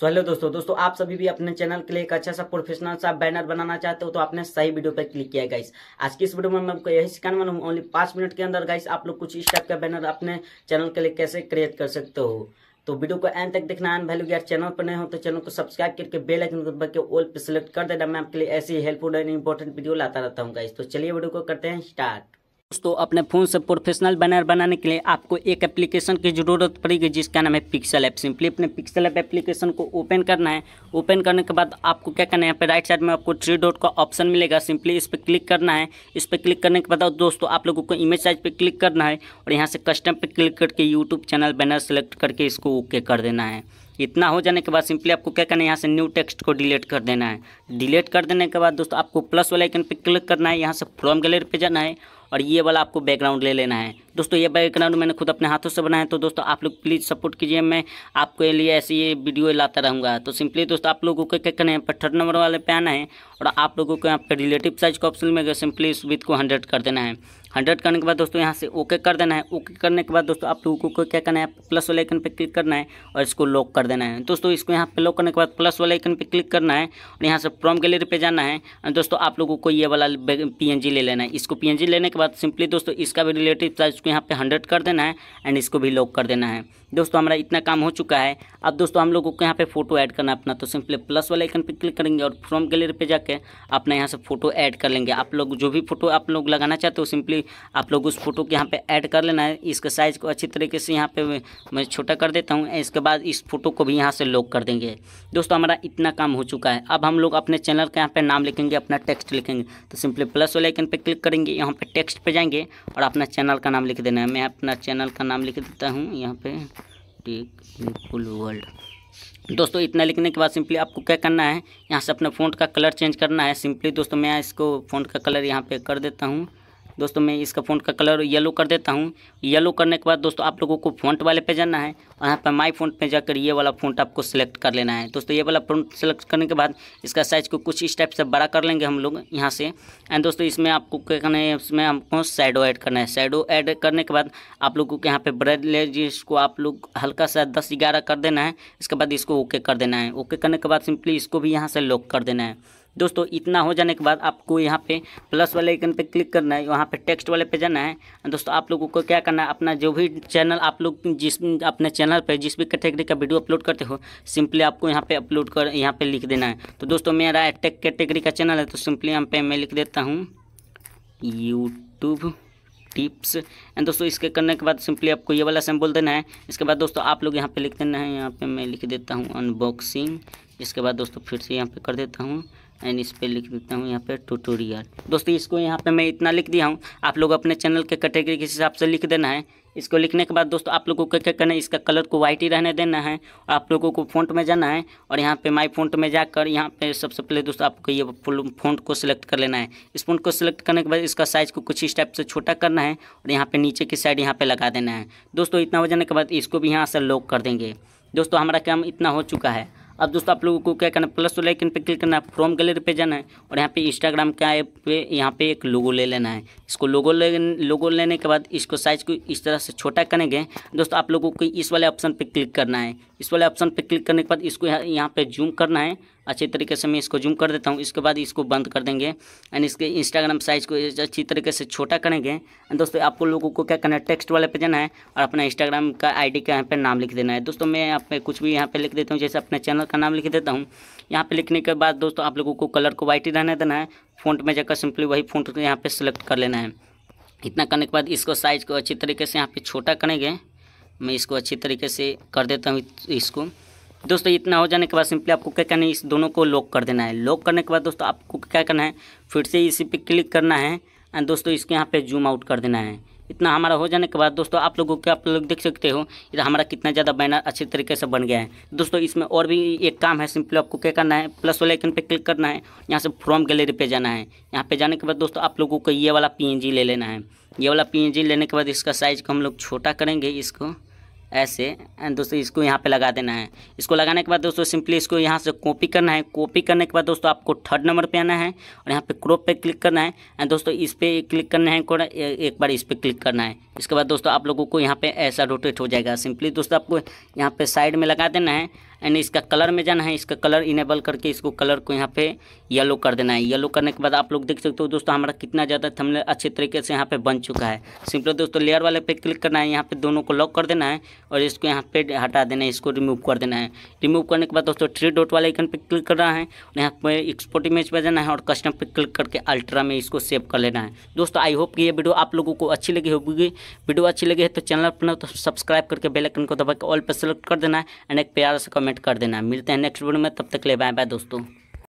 so hello दोस्तों दोस्तों आप सभी भी अपने चैनल के लिए एक अच्छा सा प्रोफेशनल सा बैनर बनाना चाहते हो तो आपने सही वीडियो पर क्लिक किया गाइस आज की इस वीडियो में मैं आपको यही सिखाने वाला हूँ ओनली पांच मिनट के अंदर गाइस आप लोग कुछ इस टाइप का बैनर अपने चैनल के लिए कैसे क्रिएट कर सकते हो तो वीडियो को एंड तक देखना एंड वैल्यू यार चैनल पर नहीं हो तो चैनल को सब्सक्राइब करके बेल आइकन को दबा के ऑल पर सिलेक्ट कर देना मैं आपके लिए ऐसी हेल्पफुल एंड इंपॉर्टेंट वीडियो लाता रहता हूँ गाइस तो चलिए वीडियो को करते हैं स्टार्ट दोस्तों अपने फ़ोन से प्रोफेशनल बैनर बनाने के लिए आपको एक एप्लीकेशन की ज़रूरत पड़ेगी जिसका नाम है पिक्सल ऐप सिंपली अपने पिक्सल ऐप एप्लीकेशन को ओपन करना है ओपन करने के बाद आपको क्या करना है यहाँ पे राइट साइड में आपको थ्री डॉट का ऑप्शन मिलेगा सिंपली इस पर क्लिक करना है इस पर क्लिक करने के बाद दोस्तों आप लोगों को इमेज साइज पर क्लिक करना है और यहाँ से कस्टम पर क्लिक करके यूट्यूब चैनल बैनर सेलेक्ट करके इसको ओके कर देना है इतना हो जाने के बाद सिंपली आपको क्या करना है यहाँ से न्यू टेक्स्ट को डिलीट कर देना है डिलीट कर देने के बाद दोस्तों आपको प्लस वाले आइकन पर क्लिक करना है यहाँ से फ्रॉम गैलरी पे जाना है और ये वाला आपको बैकग्राउंड ले लेना है दोस्तों ये बैकग्राउंड मैंने खुद अपने हाथों से बनाया है तो दोस्तों आप लोग प्लीज़ सपोर्ट कीजिए मैं आपके लिए ऐसी ये वीडियो लाता रहूँगा तो सिंपली दोस्तों आप लोगों को क्या करना है थर्ड नंबर वाले पे आना है और आप लोगों को यहाँ पर रिलेटिव साइज का ऑप्शन में सिंपली इस विथ को हंड्रेड कर देना है हंड्रेड करने के बाद दोस्तों यहाँ से ओके कर देना है ओके करने के बाद दोस्तों आप लोगों को क्या करना है प्लस वाले आइकन पर क्लिक करना है और इसको लॉक कर देना है दोस्तों इसको यहाँ पर लॉक करने के बाद प्लस वाले आइकन पर क्लिक करना है और यहाँ से प्रॉम गैलरी पर जाना है दोस्तों आप लोगों को ये वाला पी ले लेना है इसको पी लेने के बाद सिंपली दोस्तों इसका भी रिलेटिव था इसको यहाँ पर हंड्रेड कर देना है एंड इसको भी लॉक कर देना है दोस्तों हमारा इतना काम हो चुका है अब दोस्तों हम लोगों को यहाँ पे फोटो ऐड करना है अपना तो सिंपली प्लस वाले आइकन पे क्लिक करेंगे और फ्रॉम गैलरी पे जाके अपना यहाँ से फोटो ऐड कर लेंगे आप लोग जो भी फोटो आप लोग लगाना चाहते हो सिंपली आप लोग उस फोटो को यहाँ पे ऐड कर लेना है इसके साइज़ को अच्छी तरीके से यहाँ पे मैं छोटा कर देता हूँ इसके बाद इस फोटो को भी यहाँ से लॉक कर देंगे दोस्तों हमारा इतना काम हो चुका है अब हम लोग अपने चैनल का यहाँ पर नाम लिखेंगे अपना टेक्स्ट लिखेंगे तो सिंपली प्लस वाले आइकन पर क्लिक करेंगे यहाँ पर टेक्स्ट पर जाएंगे और अपना चैनल का नाम लिख देना है मैं अपना चैनल का नाम लिख देता हूँ यहाँ पर फुल वर्ल्ड दोस्तों इतना लिखने के बाद सिंपली आपको क्या करना है यहाँ से अपने फ़ॉन्ट का कलर चेंज करना है सिंपली दोस्तों मैं इसको फ़ॉन्ट का कलर यहाँ पे कर देता हूँ दोस्तों मैं इसका फोन का कलर येलो कर देता हूँ येलो करने के बाद दोस्तों आप लोगों को फ़ॉन्ट वाले पे जाना है और यहाँ पर माई फ़ॉन्ट पे जाकर ये वाला फ़ॉन्ट आपको सेलेक्ट कर लेना है दोस्तों ये वाला फ़ॉन्ट सेलेक्ट करने के बाद इसका साइज़ को कुछ इस टाइप से बड़ा कर लेंगे हम लोग यहाँ से एंड दोस्तों इसमें आपको क्या करना है इसमें हमको साइडो ऐड करना है साइडो ऐड करने के बाद आप लोगों को यहाँ पर ब्रेड इसको आप लोग हल्का सा दस ग्यारह कर देना है इसके बाद इसको ओके कर देना है ओके करने के बाद सिंपली इसको भी यहाँ से लॉक कर देना है दोस्तों इतना हो जाने के बाद आपको यहाँ पे प्लस वाले आइकन पे क्लिक करना है वहाँ पे टेक्स्ट वाले पे जाना है दोस्तों आप लोगों को क्या करना है अपना जो भी चैनल आप लोग जिस अपने चैनल पे जिस भी कैटेगरी का वीडियो अपलोड करते हो सिंपली आपको यहाँ पे अपलोड कर यहाँ पे लिख देना है तो दोस्तों मेरा टेक कैटेगरी का चैनल है तो सिंपली यहाँ पे मैं लिख देता हूँ यूट्यूब टिप्स एंड दोस्तों इसके करने के बाद सिंपली आपको ये वाला सिंबल देना है इसके बाद दोस्तों आप लोग यहाँ पे लिख देना है यहाँ पे मैं लिख देता हूँ अनबॉक्सिंग इसके बाद दोस्तों फिर से यहाँ पे कर देता हूँ एंड इस पर लिख देता हूँ यहाँ पे ट्यूटोरियल दोस्तों इसको यहाँ पे मैं इतना लिख दिया हूँ आप लोग अपने चैनल के कैटेगरी के हिसाब से लिख देना है इसको लिखने के बाद दोस्तों आप लोगों को क्या करना है इसका कलर को वाइट ही रहने देना है आप लोगों को फ़ॉन्ट में जाना है और यहाँ पे माई फ़ॉन्ट में जाकर यहाँ पे सबसे पहले दोस्तों आपको ये फ़ॉन्ट को सिलेक्ट कर लेना है इस फ़ॉन्ट को सिलेक्ट करने के बाद इसका साइज़ को कुछ इस टाइप से छोटा करना है और यहाँ पर नीचे की साइड यहाँ पर लगा देना है दोस्तों इतना हो जाने के बाद इसको भी यहाँ से लॉक कर देंगे दोस्तों हमारा काम इतना हो चुका है अब दोस्तों आप लोगों को क्या करना प्लस वाले आइकन पर क्लिक करना है क्रोम गैलरी पे जाना है और यहाँ पे इंस्टाग्राम का ऐप पे यहाँ पे एक लोगो ले लेना है इसको लोगो ले लोगो लेने के बाद इसको साइज को इस तरह से छोटा करेंगे दोस्तों आप लोगों को इस वाले ऑप्शन पर क्लिक करना है इस वाले ऑप्शन पर क्लिक करने के बाद इसको यहाँ पर जूम करना है अच्छी तरीके से मैं इसको जूम कर देता हूँ इसके बाद इसको बंद कर देंगे एंड इसके इंस्टाग्राम साइज़ को अच्छी तरीके से छोटा करेंगे एंड दोस्तों आपको लोगों को क्या करना है टेक्स्ट वाले पे जाना है और अपना इंस्टाग्राम का आईडी का यहाँ पर नाम लिख देना है दोस्तों मैं यहाँ पे कुछ भी यहाँ पर लिख देता हूँ जैसे अपने चैनल का नाम लिख देता हूँ यहाँ पर लिखने के बाद दोस्तों आप लोगों को कलर को वाइट ही रहने देना है फोन में जाकर सिंपली वही फोन यहाँ पर सिलेक्ट कर लेना है इतना करने के बाद इसको साइज़ को अच्छी तरीके से यहाँ पर छोटा करेंगे मैं इसको अच्छी तरीके से कर देता हूँ इसको दोस्तों इतना हो जाने के बाद सिंपली आपको क्या करना है इस दोनों को लॉक कर देना है लॉक करने के बाद दोस्तों आपको क्या करना है फिर से इसी पे क्लिक करना है एंड दोस्तों इसके यहाँ पे जूम आउट कर देना है इतना हमारा हो जाने के बाद दोस्तों आप लोगों के आप लोग देख सकते हो इधर हमारा कितना ज़्यादा बैनर अच्छे तरीके से बन गया है दोस्तों इसमें और भी एक काम है सिंपली आपको क्या करना है प्लस वाले आइकन पे क्लिक करना है यहाँ से फ्रॉम गैलरी पे जाना है यहाँ पे जाने के बाद दोस्तों आप लोगों को ये वाला पी ले लेना है ये वाला पी लेने के बाद इसका साइज़ को हम लोग छोटा करेंगे इसको ऐसे दोस्तों इसको यहाँ पे लगा देना है इसको लगाने के बाद दोस्तों सिंपली इसको यहाँ से कॉपी करना है कॉपी करने के बाद दोस्तों आपको थर्ड नंबर पे आना है और यहाँ पे क्रोप पे क्लिक करना है एंड दोस्तों इस पर क्लिक करना है एक बार इस पर क्लिक करना है इसके बाद दोस्तों आप लोगों को यहाँ पे ऐसा रोटेट हो जाएगा सिंपली दोस्तों आपको यहाँ पे साइड में लगा देना है एंड इसका कलर में जाना है इसका कलर इनेबल करके इसको कलर को यहाँ पे येलो कर देना है येलो करने के बाद आप लोग देख सकते हो दोस्तों हमारा कितना ज़्यादा थमले अच्छे तरीके से यहाँ पे बन चुका है सिंपल दोस्तों लेयर वाले पे क्लिक करना है यहाँ पे दोनों को लॉक कर देना है और इसको यहाँ पे हटा देना है इसको रिमूव कर देना है रिमूव करने के बाद दोस्तों थ्री डॉट वाले आइकन पर क्लिक करना है यहाँ पे एक्सपोर्ट इमेज पर जाना है और कस्टम पर क्लिक करके अल्ट्रा में इसको सेव कर लेना है दोस्तों आई होप कि ये वीडियो आप लोगों को अच्छी लगी होगी वीडियो अच्छी लगी है तो चैनल अपना सब्सक्राइब तो करके बेलाइकन को दबा के ऑल पर सेलेक्ट कर देना है एंड एक से सा कमेंट कर देना मिलते हैं नेक्स्ट वीडियो में तब तक ले बाय बाय दोस्तों